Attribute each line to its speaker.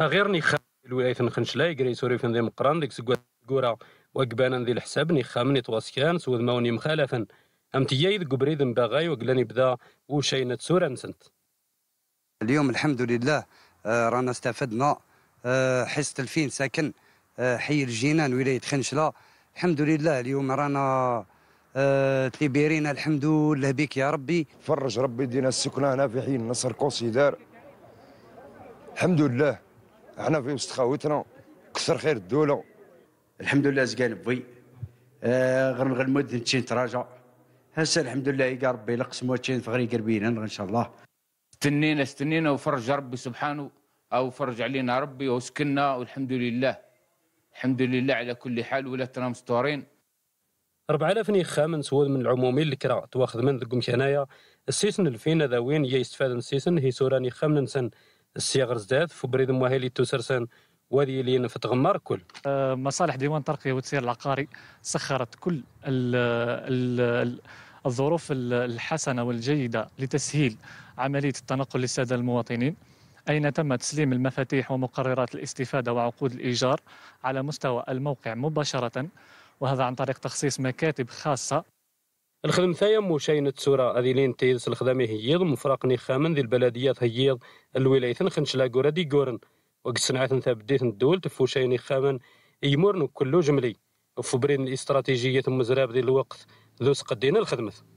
Speaker 1: غير نخام الولاية نخنشلا يقري سوري فين ذي مقران ديك سكوات كورا وقبانا ذي الحساب نخامني تواسكان سوذ ماوني مخالفا ام تيايد كبريد مباغاي وقلاني بدا
Speaker 2: وشينة سورة نسنت اليوم الحمد لله آه، رانا استفدنا آه، حس تلفين ساكن آه، حي الجنان ولاية خنشلة الحمد لله اليوم رانا تليبيرينا الحمد لله بك يا ربي
Speaker 3: فرج ربي دينا السكنة هنا في حي النصر كونسيدار الحمد لله احنا في وسط خاوتنا كثر خير الدوله الحمد لله زكان بوي آه غنغل مدن تشين تراجع هسه الحمد لله يا ربي لقسم تشين فغري قربينا ان شاء الله
Speaker 4: استنينا استنينا وفرج ربي سبحانه او فرج علينا ربي وسكننا والحمد لله الحمد لله على كل حال ولاتنا مستورين 4000 من سود من العمومي كرا
Speaker 1: تواخذ من ذكم هنايا السيسن الفين ذاوين يستفاد من السيسن هي سوراني خامن سن السياغر زداد فبريد
Speaker 5: مهالي توسرسان وذي لين فتغمر كل أه، مصالح ديوان الترقية والتسيير العقاري سخرت كل الـ الـ الظروف الحسنة والجيدة لتسهيل عملية التنقل للسادة المواطنين أين تم تسليم المفاتيح ومقررات الاستفادة وعقود الإيجار على مستوى الموقع مباشرة وهذا عن طريق تخصيص مكاتب خاصة الخدمثايا موشاين تسورا هذه لين تيدس
Speaker 1: الخدمي هيض مفرق نخامن ذي البلديات هيض الولاية خنشلا قورا دي قورن وقد ثابديت الدول تفوشاين نخامن يمرن كلو جملي وفبرين الاستراتيجية مزراب ذي الوقت ذو سقدين الخدمة